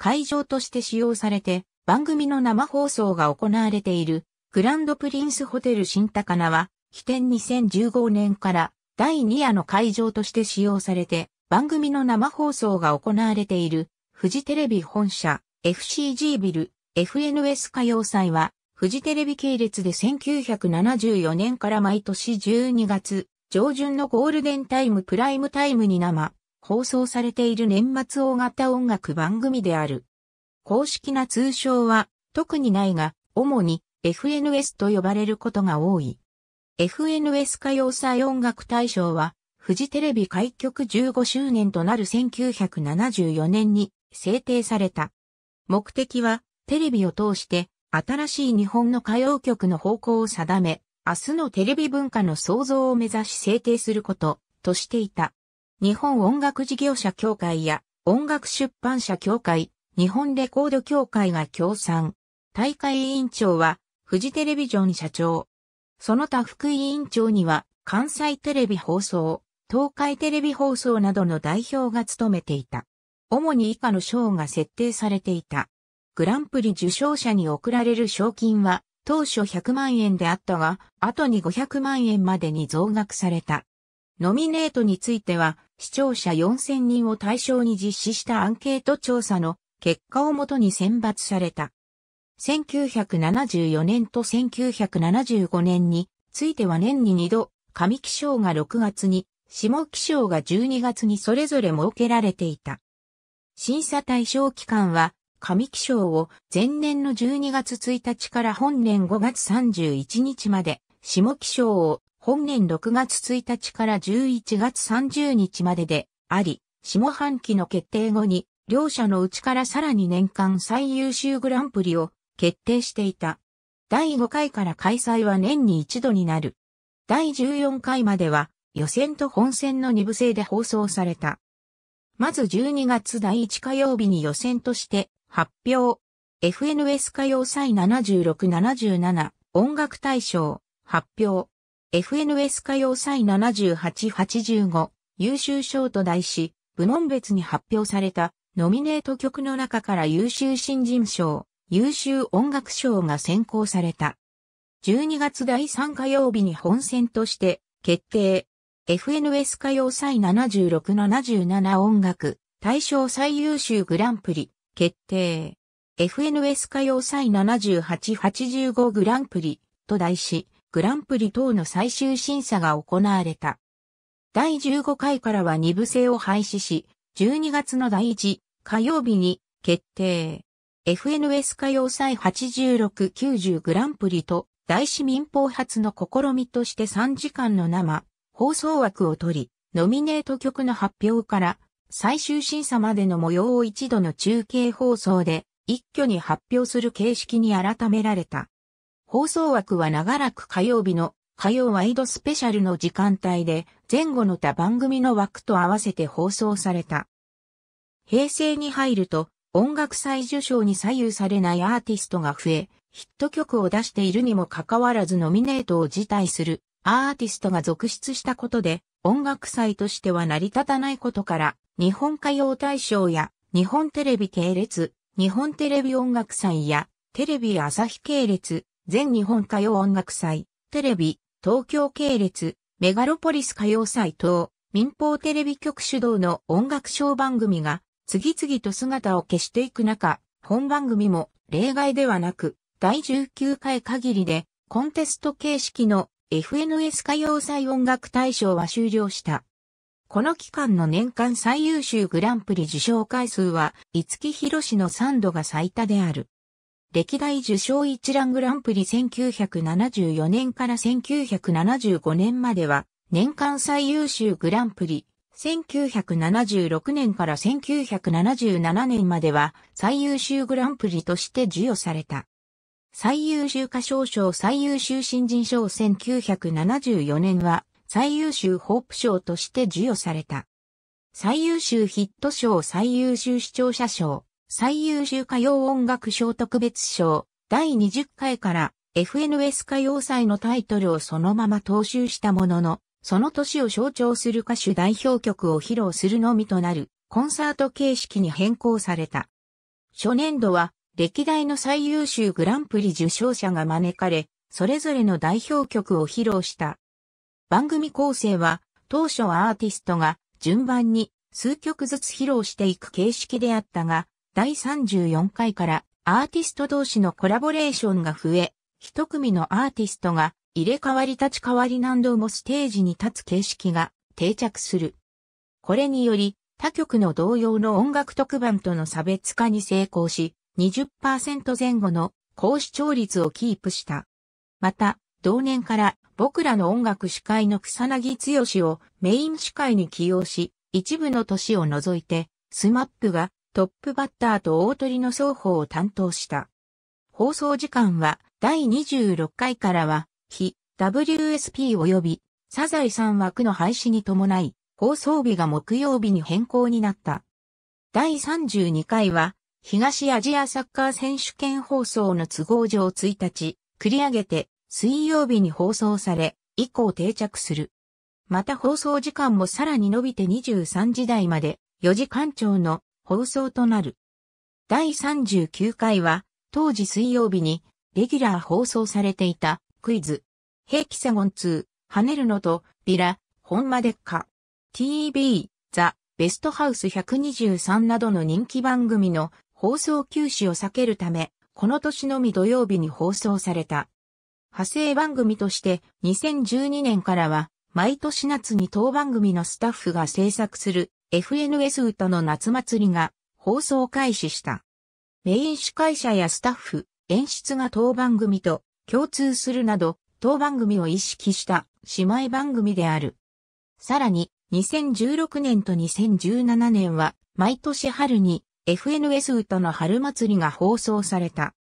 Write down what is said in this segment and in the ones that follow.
会場として使用されて、番組の生放送が行われている、グランドプリンスホテル新高菜は、起点2015年から第2夜の会場として使用されて、番組の生放送が行われている、フジテレビ本社、FCG ビル、FNS 歌謡祭は、フジテレビ系列で1974年から毎年12月、上旬のゴールデンタイムプライムタイムに生、放送されている年末大型音楽番組である。公式な通称は特にないが、主に FNS と呼ばれることが多い。FNS 歌謡祭音楽大賞は、フジテレビ開局15周年となる1974年に制定された。目的は、テレビを通して新しい日本の歌謡曲の方向を定め、明日のテレビ文化の創造を目指し制定することとしていた。日本音楽事業者協会や音楽出版社協会、日本レコード協会が協賛。大会委員長は、フジテレビジョン社長。その他副委員長には、関西テレビ放送、東海テレビ放送などの代表が務めていた。主に以下の賞が設定されていた。グランプリ受賞者に贈られる賞金は、当初100万円であったが、後に500万円までに増額された。ノミネートについては、視聴者4000人を対象に実施したアンケート調査の結果をもとに選抜された。1974年と1975年については年に2度、上気象が6月に、下気象が12月にそれぞれ設けられていた。審査対象期間は、上気象を前年の12月1日から本年5月31日まで、下気象を本年6月1日から11月30日までであり、下半期の決定後に、両者のうちからさらに年間最優秀グランプリを決定していた。第5回から開催は年に一度になる。第14回までは予選と本戦の2部制で放送された。まず12月第1火曜日に予選として発表。FNS 歌謡祭7677音楽大賞発表。FNS 歌謡祭7885優秀賞と題し、部門別に発表されたノミネート曲の中から優秀新人賞、優秀音楽賞が選考された。12月第3火曜日に本選として決定。FNS 歌謡祭7677音楽大賞最優秀グランプリ決定。FNS 歌謡祭7885グランプリと題し、グランプリ等の最終審査が行われた。第15回からは2部制を廃止し、12月の第1火曜日に決定。FNS 歌謡祭8690グランプリと大市民放発の試みとして3時間の生放送枠を取り、ノミネート曲の発表から最終審査までの模様を一度の中継放送で一挙に発表する形式に改められた。放送枠は長らく火曜日の火曜ワイドスペシャルの時間帯で前後の他番組の枠と合わせて放送された。平成に入ると音楽祭受賞に左右されないアーティストが増え、ヒット曲を出しているにもかかわらずノミネートを辞退するアーティストが続出したことで音楽祭としては成り立たないことから日本歌謡大賞や日本テレビ系列、日本テレビ音楽祭やテレビ朝日系列、全日本歌謡音楽祭、テレビ、東京系列、メガロポリス歌謡祭等、民放テレビ局主導の音楽賞番組が次々と姿を消していく中、本番組も例外ではなく、第19回限りでコンテスト形式の FNS 歌謡祭音楽大賞は終了した。この期間の年間最優秀グランプリ受賞回数は、五木ひろしの3度が最多である。歴代受賞一覧グランプリ1974年から1975年までは、年間最優秀グランプリ、1976年から1977年までは最優秀グランプリとして授与された。最優秀歌唱賞最優秀新人賞1974年は最優秀ホープ賞として授与された。最優秀ヒット賞最優秀視聴者賞最優秀歌謡音楽賞特別賞第20回から FNS 歌謡祭のタイトルをそのまま踏襲したものの、その年を象徴する歌手代表曲を披露するのみとなるコンサート形式に変更された。初年度は歴代の最優秀グランプリ受賞者が招かれ、それぞれの代表曲を披露した。番組構成は当初はアーティストが順番に数曲ずつ披露していく形式であったが、第34回からアーティスト同士のコラボレーションが増え、一組のアーティストが入れ替わり立ち替わり何度もステージに立つ形式が定着する。これにより、他局の同様の音楽特番との差別化に成功し、20%前後の高視聴率をキープした。また、同年から僕らの音楽司会の草薙剛をメイン司会に起用し、一部の年を除いて、スマップがトップバッターと大鳥の双方を担当した。放送時間は第26回からは、非 WSP 及びサザエさん枠の廃止に伴い、放送日が木曜日に変更になった。第32回は、東アジアサッカー選手権放送の都合上1日、繰り上げて水曜日に放送され、以降定着する。また放送時間もさらに伸びて23時台まで、4時間長の放送となる。第39回は、当時水曜日に、レギュラー放送されていた、クイズ、ヘキサゴン2、跳ねるのと、ビラ、ホンマデッカ、TV、ザ、ベストハウス123などの人気番組の放送休止を避けるため、この年のみ土曜日に放送された。派生番組として2012年からは毎年夏に当番組のスタッフが制作する FNS 歌の夏祭りが放送開始した。メイン司会者やスタッフ、演出が当番組と共通するなど、当番組を意識した姉妹番組である。さらに、2016年と2017年は、毎年春に FNS 歌の春祭りが放送された。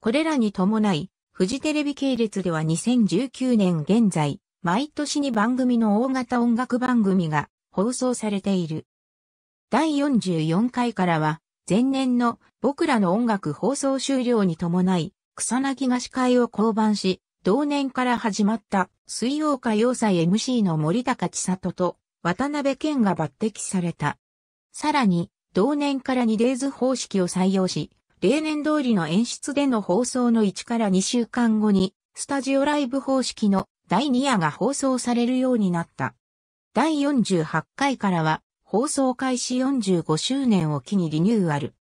これらに伴い、フジテレビ系列では2019年現在、毎年に番組の大型音楽番組が放送されている。第44回からは、前年の僕らの音楽放送終了に伴い、草薙が司会を降板し、同年から始まった水曜火要祭 MC の森高千里と渡辺健が抜擢された。さらに、同年から2デーズ方式を採用し、例年通りの演出での放送の1から2週間後に、スタジオライブ方式の第2夜が放送されるようになった。第48回からは、放送開始45周年を機にリニューアル。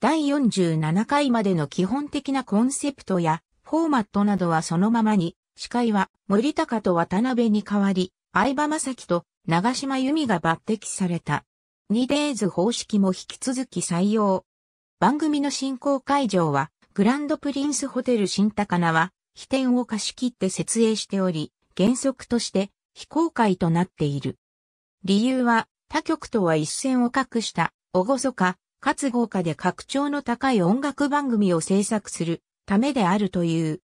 第47回までの基本的なコンセプトや、フォーマットなどはそのままに、司会は森高と渡辺に代わり、相葉正樹と長島由美が抜擢された。2デーズ方式も引き続き採用。番組の進行会場は、グランドプリンスホテル新高輪、飛天を貸し切って設営しており、原則として、非公開となっている。理由は、他局とは一線を画した、おごそか、かつ豪華で格調の高い音楽番組を制作するためであるという。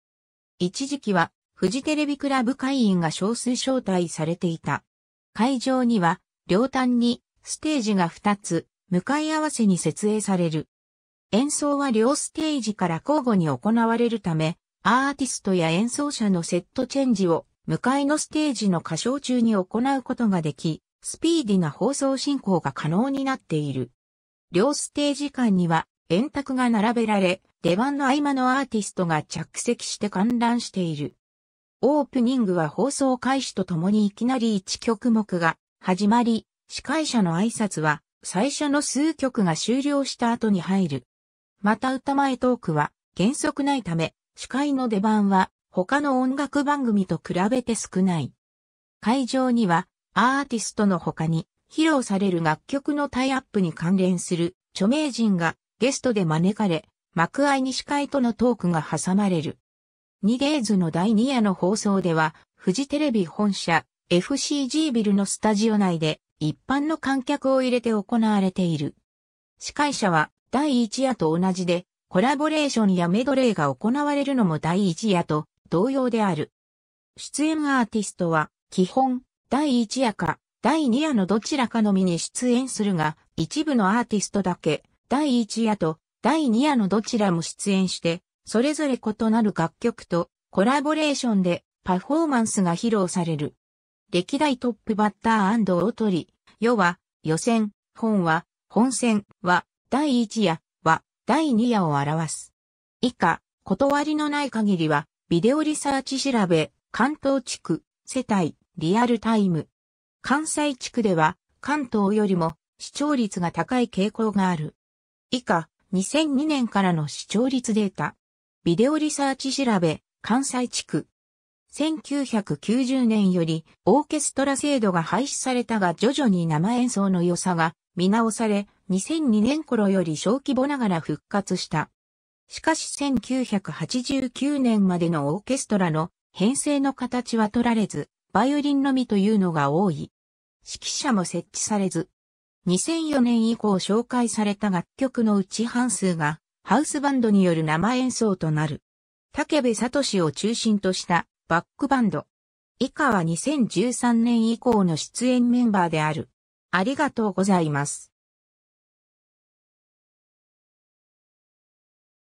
一時期は、フジテレビクラブ会員が少数招待されていた。会場には、両端にステージが2つ、向かい合わせに設営される。演奏は両ステージから交互に行われるため、アーティストや演奏者のセットチェンジを向かいのステージの歌唱中に行うことができ、スピーディな放送進行が可能になっている。両ステージ間には円卓が並べられ、出番の合間のアーティストが着席して観覧している。オープニングは放送開始とともにいきなり1曲目が始まり、司会者の挨拶は最初の数曲が終了した後に入る。また歌前トークは原則ないため、司会の出番は他の音楽番組と比べて少ない。会場には、アーティストの他に、披露される楽曲のタイアップに関連する著名人がゲストで招かれ、幕愛西会とのトークが挟まれる。2デーズの第2夜の放送では、フジテレビ本社 FCG ビルのスタジオ内で一般の観客を入れて行われている。司会者は第1夜と同じで、コラボレーションやメドレーが行われるのも第1夜と同様である。出演アーティストは、基本、第1夜か、第2夜のどちらかのみに出演するが、一部のアーティストだけ、第1夜と第2夜のどちらも出演して、それぞれ異なる楽曲とコラボレーションでパフォーマンスが披露される。歴代トップバッター大鳥、世は、予選、本は、本戦は、第1夜は、第2夜を表す。以下、断りのない限りは、ビデオリサーチ調べ、関東地区、世帯、リアルタイム。関西地区では、関東よりも視聴率が高い傾向がある。以下、2002年からの視聴率データ。ビデオリサーチ調べ、関西地区。1990年よりオーケストラ制度が廃止されたが徐々に生演奏の良さが見直され、2002年頃より小規模ながら復活した。しかし1989年までのオーケストラの編成の形は取られず、バイオリンのみというのが多い。指揮者も設置されず、2004年以降紹介された楽曲のうち半数がハウスバンドによる生演奏となる。竹部聡を中心としたバックバンド。以下は2013年以降の出演メンバーである。ありがとうございます。